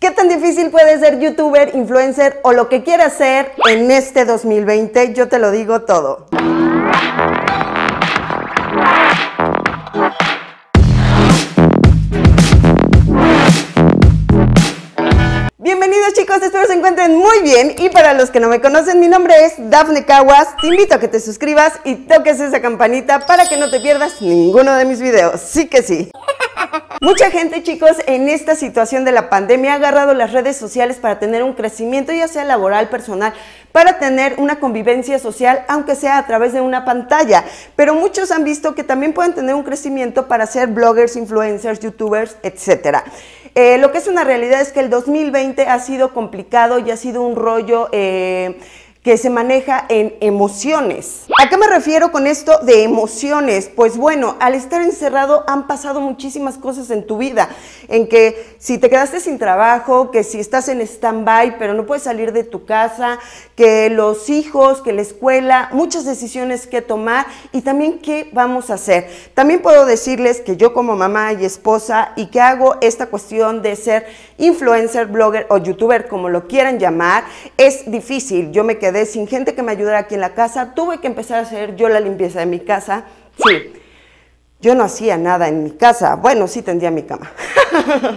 ¿Qué tan difícil puede ser youtuber, influencer o lo que quieras ser en este 2020? Yo te lo digo todo. Bienvenidos chicos, espero se encuentren muy bien y para los que no me conocen, mi nombre es Dafne Caguas, te invito a que te suscribas y toques esa campanita para que no te pierdas ninguno de mis videos, sí que sí. Mucha gente, chicos, en esta situación de la pandemia ha agarrado las redes sociales para tener un crecimiento, ya sea laboral, personal, para tener una convivencia social, aunque sea a través de una pantalla. Pero muchos han visto que también pueden tener un crecimiento para ser bloggers, influencers, youtubers, etcétera. Eh, lo que es una realidad es que el 2020 ha sido complicado y ha sido un rollo eh, que se maneja en emociones. ¿A qué me refiero con esto de emociones? Pues bueno, al estar encerrado han pasado muchísimas cosas en tu vida, en que si te quedaste sin trabajo, que si estás en stand-by pero no puedes salir de tu casa, que los hijos, que la escuela, muchas decisiones que tomar y también qué vamos a hacer. También puedo decirles que yo como mamá y esposa y que hago esta cuestión de ser influencer, blogger o youtuber, como lo quieran llamar, es difícil. Yo me quedo sin gente que me ayudara aquí en la casa, tuve que empezar a hacer yo la limpieza de mi casa. Sí, yo no hacía nada en mi casa. Bueno, sí tendía mi cama.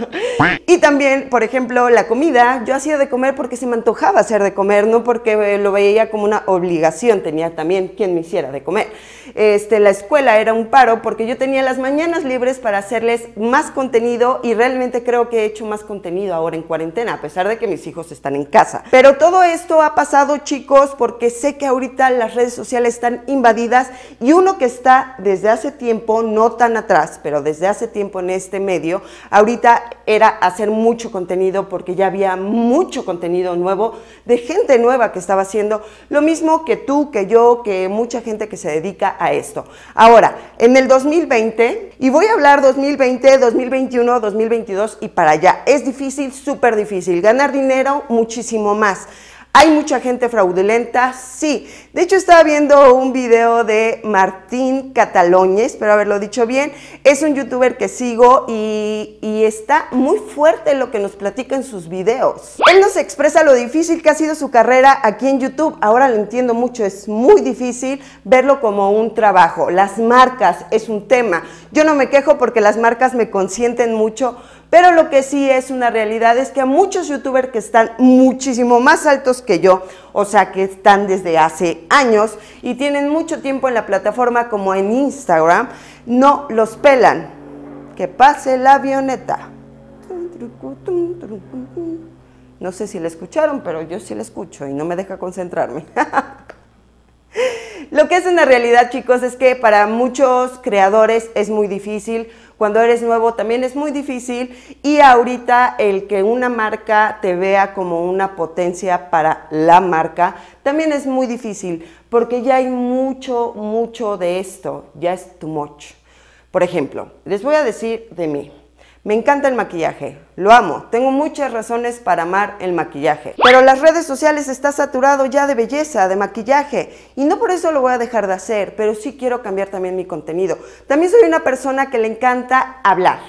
Y también, por ejemplo, la comida, yo hacía de comer porque se me antojaba hacer de comer, no porque eh, lo veía como una obligación, tenía también quien me hiciera de comer. Este, la escuela era un paro porque yo tenía las mañanas libres para hacerles más contenido y realmente creo que he hecho más contenido ahora en cuarentena, a pesar de que mis hijos están en casa. Pero todo esto ha pasado, chicos, porque sé que ahorita las redes sociales están invadidas y uno que está desde hace tiempo, no tan atrás, pero desde hace tiempo en este medio, ahorita era hacer mucho contenido porque ya había mucho contenido nuevo de gente nueva que estaba haciendo lo mismo que tú, que yo, que mucha gente que se dedica a esto. Ahora, en el 2020, y voy a hablar 2020, 2021, 2022 y para allá, es difícil, súper difícil, ganar dinero muchísimo más. ¿Hay mucha gente fraudulenta? Sí. De hecho, estaba viendo un video de Martín Cataloñez, espero haberlo dicho bien. Es un youtuber que sigo y, está muy fuerte en lo que nos platica en sus videos. Él nos expresa lo difícil que ha sido su carrera aquí en YouTube. Ahora lo entiendo mucho, es muy difícil verlo como un trabajo. Las marcas es un tema. Yo no me quejo porque las marcas me consienten mucho, pero lo que sí es una realidad es que a muchos youtubers que están muchísimo más altos que yo, o sea que están desde hace años y tienen mucho tiempo en la plataforma como en Instagram, no los pelan. Que pase la avioneta. No sé si la escucharon, pero yo sí la escucho y no me deja concentrarme. Lo que es una realidad, chicos, es que para muchos creadores es muy difícil cuando eres nuevo también es muy difícil y ahorita el que una marca te vea como una potencia para la marca también es muy difícil porque ya hay mucho, mucho de esto, ya es too much. Por ejemplo, les voy a decir de mí. Me encanta el maquillaje, lo amo, tengo muchas razones para amar el maquillaje. Pero las redes sociales está saturado ya de belleza, de maquillaje, y no por eso lo voy a dejar de hacer, pero sí quiero cambiar también mi contenido. También soy una persona que le encanta hablar,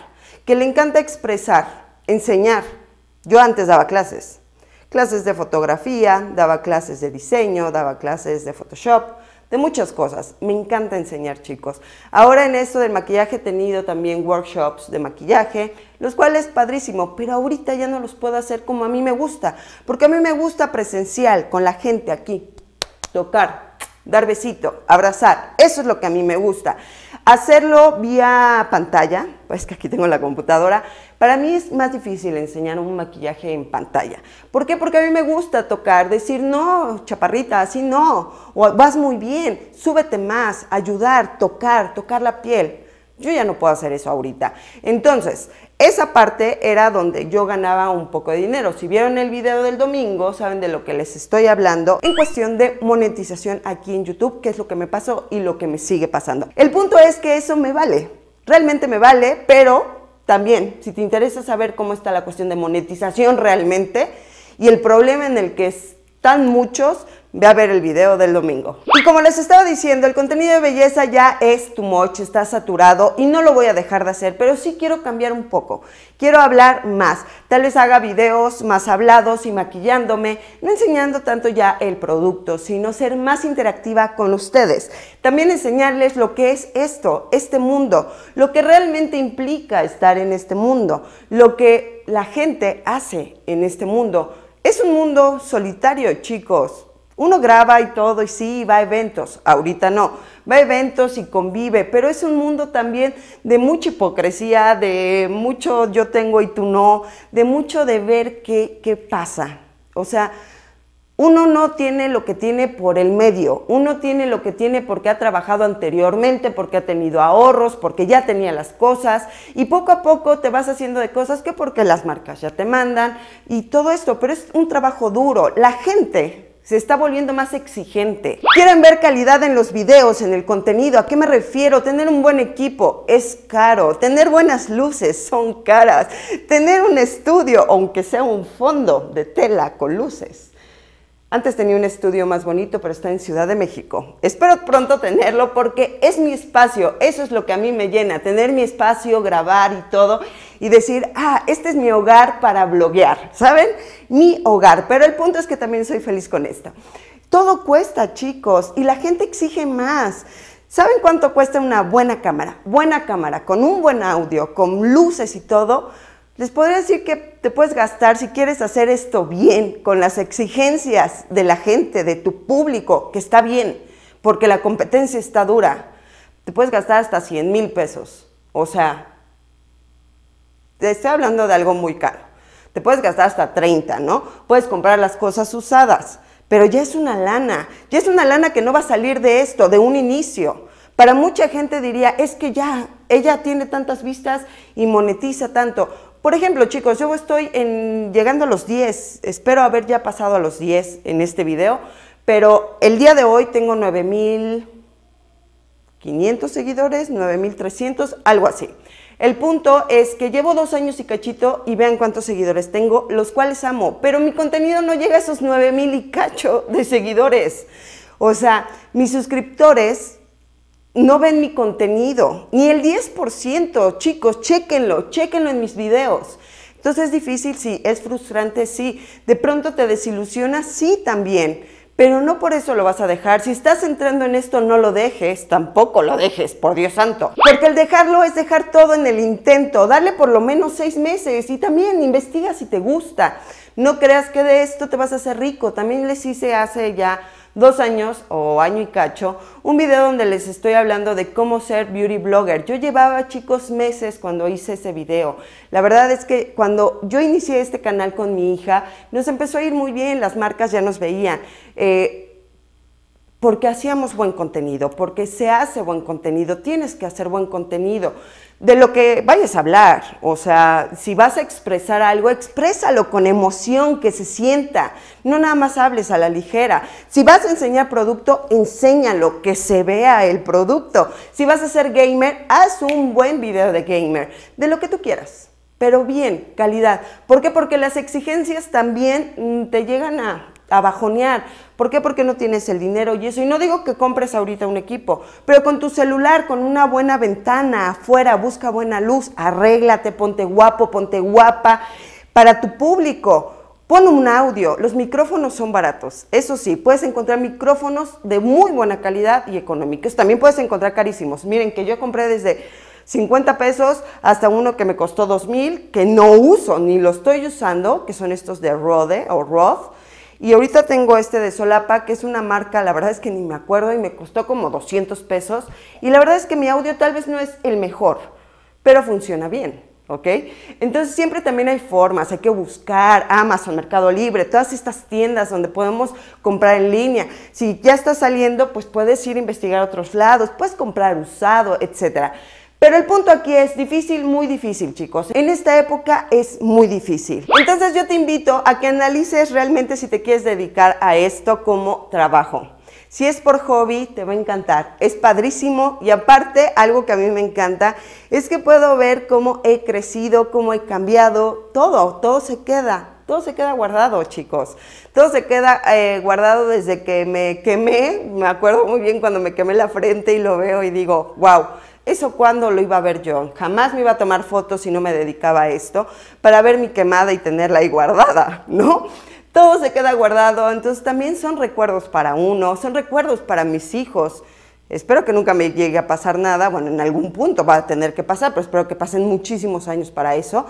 que le encanta expresar, enseñar. Yo antes daba clases, clases de fotografía, daba clases de diseño, daba clases de Photoshop, de muchas cosas. Me encanta enseñar chicos. Ahora en esto del maquillaje he tenido también workshops de maquillaje, los cuales padrísimo, pero ahorita ya no los puedo hacer como a mí me gusta, porque a mí me gusta presencial, con la gente aquí, tocar, dar besito, abrazar, eso es lo que a mí me gusta. Hacerlo vía pantalla, pues que aquí tengo la computadora, para mí es más difícil enseñar un maquillaje en pantalla. ¿Por qué? Porque a mí me gusta tocar, decir, no, chaparrita, así no, o vas muy bien, súbete más, ayudar, tocar, tocar la piel. Yo ya no puedo hacer eso ahorita. Entonces, esa parte era donde yo ganaba un poco de dinero. Si vieron el video del domingo, saben de lo que les estoy hablando en cuestión de monetización aquí en YouTube, qué es lo que me pasó y lo que me sigue pasando. El punto es que eso me vale, realmente me vale, pero también, si te interesa saber cómo está la cuestión de monetización realmente y el problema en el que es tan muchos, ve a ver el video del domingo. Y como les estaba diciendo, el contenido de belleza ya es tu much, está saturado y no lo voy a dejar de hacer, pero sí quiero cambiar un poco. Quiero hablar más. Tal vez haga videos más hablados y maquillándome, no enseñando tanto ya el producto, sino ser más interactiva con ustedes. También enseñarles lo que es esto, este mundo, lo que realmente implica estar en este mundo, lo que la gente hace en este mundo es un mundo solitario, chicos. Uno graba y todo, y sí, va a eventos, ahorita no, va a eventos y convive, pero es un mundo también de mucha hipocresía, de mucho yo tengo y tú no, de mucho de ver qué, qué pasa. O sea, uno no tiene lo que tiene por el medio, uno tiene lo que tiene porque ha trabajado anteriormente, porque ha tenido ahorros, porque ya tenía las cosas y poco a poco te vas haciendo de cosas que porque las marcas ya te mandan y todo esto, pero es un trabajo duro. La gente se está volviendo más exigente. Quieren ver calidad en los videos, en el contenido, ¿a qué me refiero? Tener un buen equipo es caro, tener buenas luces son caras, tener un estudio, aunque sea un fondo de tela con luces antes tenía un estudio más bonito, pero está en Ciudad de México. Espero pronto tenerlo porque es mi espacio, eso es lo que a mí me llena, tener mi espacio, grabar y todo y decir, ah, este es mi hogar para bloguear, ¿saben? Mi hogar, pero el punto es que también soy feliz con esto. Todo cuesta, chicos, y la gente exige más. ¿Saben cuánto cuesta una buena cámara? Buena cámara, con un buen audio, con luces y todo les podría decir que te puedes gastar si quieres hacer esto bien, con las exigencias de la gente, de tu público, que está bien, porque la competencia está dura. Te puedes gastar hasta 100 mil pesos. O sea, te estoy hablando de algo muy caro. Te puedes gastar hasta 30, ¿no? Puedes comprar las cosas usadas, pero ya es una lana. Ya es una lana que no va a salir de esto, de un inicio. Para mucha gente diría, es que ya, ella tiene tantas vistas y monetiza tanto. Por ejemplo, chicos, yo estoy llegando a los 10, espero haber ya pasado a los 10 en este video, pero el día de hoy tengo 9.500 seguidores, 9.300, algo así. El punto es que llevo dos años y cachito y vean cuántos seguidores tengo, los cuales amo, pero mi contenido no llega a esos 9.000 y cacho de seguidores. O sea, mis suscriptores no ven mi contenido, ni el 10%, chicos, chéquenlo, chéquenlo en mis videos. Entonces es difícil, sí, es frustrante, sí. De pronto te desilusionas, sí, también. Pero no por eso lo vas a dejar. Si estás entrando en esto, no lo dejes, tampoco lo dejes, por Dios santo. Porque el dejarlo es dejar todo en el intento, darle por lo menos seis meses y también investiga si te gusta. No creas que de esto te vas a hacer rico. También les hice hace ya dos años o año y cacho, un video donde les estoy hablando de cómo ser beauty blogger. Yo llevaba chicos meses cuando hice ese video. La verdad es que cuando yo inicié este canal con mi hija, nos empezó a ir muy bien, las marcas ya nos veían. Eh, porque hacíamos buen contenido, porque se hace buen contenido, tienes que hacer buen contenido de lo que vayas a hablar. O sea, si vas a expresar algo, exprésalo con emoción, que se sienta. No nada más hables a la ligera. Si vas a enseñar producto, enséñalo, que se vea el producto. Si vas a ser gamer, haz un buen video de gamer, de lo que tú quieras. Pero bien, calidad. ¿Por qué? Porque las exigencias también mm, te llegan a bajonear. ¿Por qué? Porque no tienes el dinero y eso. Y no digo que compres ahorita un equipo, pero con tu celular, con una buena ventana afuera, busca buena luz, arréglate, ponte guapo, ponte guapa para tu público. Pon un audio, los micrófonos son baratos, eso sí, puedes encontrar micrófonos de muy buena calidad y económicos, también puedes encontrar carísimos. Miren que yo compré desde 50 pesos hasta uno que me costó 2 mil, que no uso ni lo estoy usando, que son estos de Rode o Roth y ahorita tengo este de Solapa, que es una marca, la verdad es que ni me acuerdo y me costó como 200 pesos. Y la verdad es que mi audio tal vez no es el mejor, pero funciona bien. ¿Ok? Entonces siempre también hay formas, hay que buscar Amazon, Mercado Libre, todas estas tiendas donde podemos comprar en línea. Si ya está saliendo, pues puedes ir a investigar a otros lados, puedes comprar usado, etcétera. Pero el punto aquí es difícil, muy difícil, chicos. En esta época es muy difícil. Entonces yo te invito a que analices realmente si te quieres dedicar a esto como trabajo. Si es por hobby, te va a encantar. Es padrísimo y aparte, algo que a mí me encanta es que puedo ver cómo he crecido, cómo he cambiado, todo, todo se queda, todo se queda guardado, chicos. Todo se queda eh, guardado desde que me quemé. Me acuerdo muy bien cuando me quemé la frente y lo veo y digo, wow, eso cuando lo iba a ver yo. Jamás me iba a tomar fotos si no me dedicaba a esto para ver mi quemada y tenerla ahí guardada, ¿no? Todo se queda guardado, entonces también son recuerdos para uno, son recuerdos para mis hijos. Espero que nunca me llegue a pasar nada, bueno, en algún punto va a tener que pasar, pero espero que pasen muchísimos años para eso,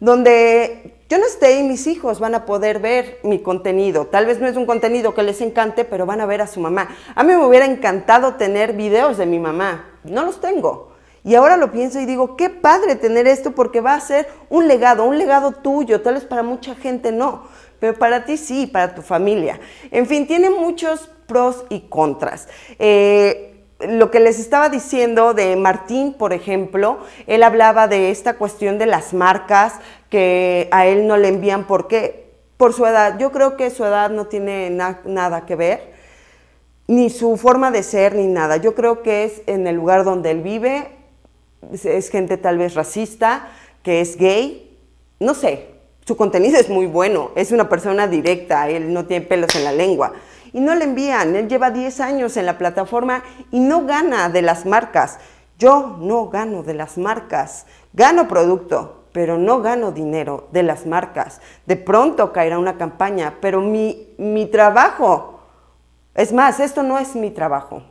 donde yo no esté y mis hijos van a poder ver mi contenido. Tal vez no es un contenido que les encante, pero van a ver a su mamá. A mí me hubiera encantado tener videos de mi mamá, no los tengo. Y ahora lo pienso y digo, qué padre tener esto porque va a ser un legado, un legado tuyo, tal vez para mucha gente no, pero para ti sí, para tu familia. En fin, tiene muchos pros y contras. Eh, lo que les estaba diciendo de Martín, por ejemplo, él hablaba de esta cuestión de las marcas que a él no le envían porque por su edad. Yo creo que su edad no tiene nada que ver ni su forma de ser, ni nada. Yo creo que es en el lugar donde él vive, es, gente tal vez racista, que es gay, no sé, su contenido es muy bueno, es una persona directa, él no tiene pelos en la lengua. Y no le envían, él lleva 10 años en la plataforma y no gana de las marcas. Yo no gano de las marcas, gano producto, pero no gano dinero de las marcas. De pronto caerá una campaña, pero mi, mi trabajo es más, esto no es mi trabajo.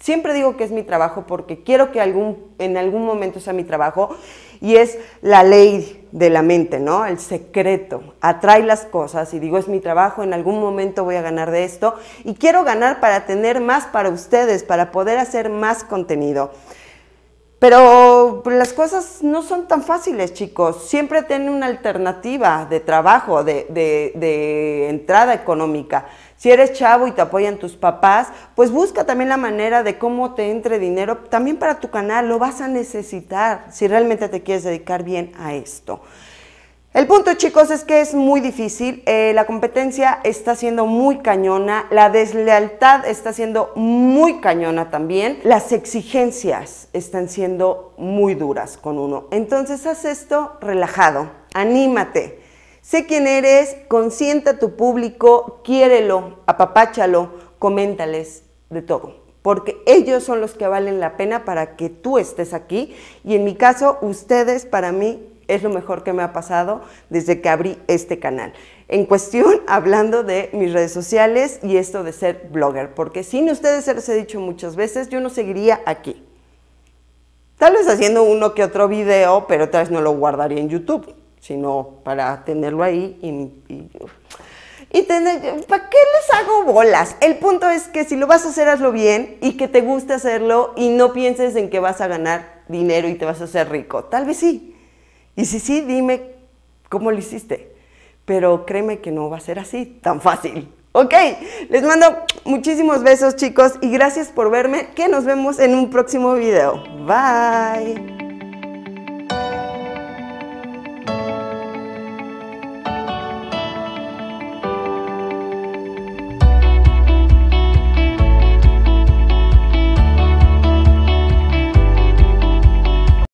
Siempre digo que es mi trabajo porque quiero que en algún momento sea mi trabajo y es la ley de la mente, ¿no? El secreto. Atrae las cosas y digo, es mi trabajo, en algún momento voy a ganar de esto y quiero ganar para tener más para ustedes, para poder hacer más contenido. Pero las cosas no son tan fáciles, chicos. Siempre tienen una alternativa de trabajo, de entrada económica. Si eres chavo y te apoyan tus papás, pues busca también la manera de cómo te entre dinero también para tu canal. Lo vas a necesitar si realmente te quieres dedicar bien a esto. El punto, chicos, es que es muy difícil. Eh, la competencia está siendo muy cañona. La deslealtad está siendo muy cañona también. Las exigencias están siendo muy duras con uno. Entonces, haz esto relajado. Anímate. Sé quién eres, consienta tu público, quiérelo, apapáchalo, coméntales de todo, porque ellos son los que valen la pena para que tú estés aquí y en mi caso, ustedes para mí es lo mejor que me ha pasado desde que abrí este canal. En cuestión, hablando de mis redes sociales y esto de ser blogger, porque sin ustedes se los he dicho muchas veces, yo no seguiría aquí. Tal vez haciendo uno que otro video, pero tal vez no lo guardaría en YouTube sino para tenerlo ahí y, y y tener, ¿para qué les hago bolas? El punto es que si lo vas a hacer, hazlo bien y que te guste hacerlo y no pienses en que vas a ganar dinero y te vas a hacer rico. Tal vez sí. Y si sí, dime cómo lo hiciste. Pero créeme que no va a ser así tan fácil. Ok, les mando muchísimos besos chicos y gracias por verme, que nos vemos en un próximo video. Bye.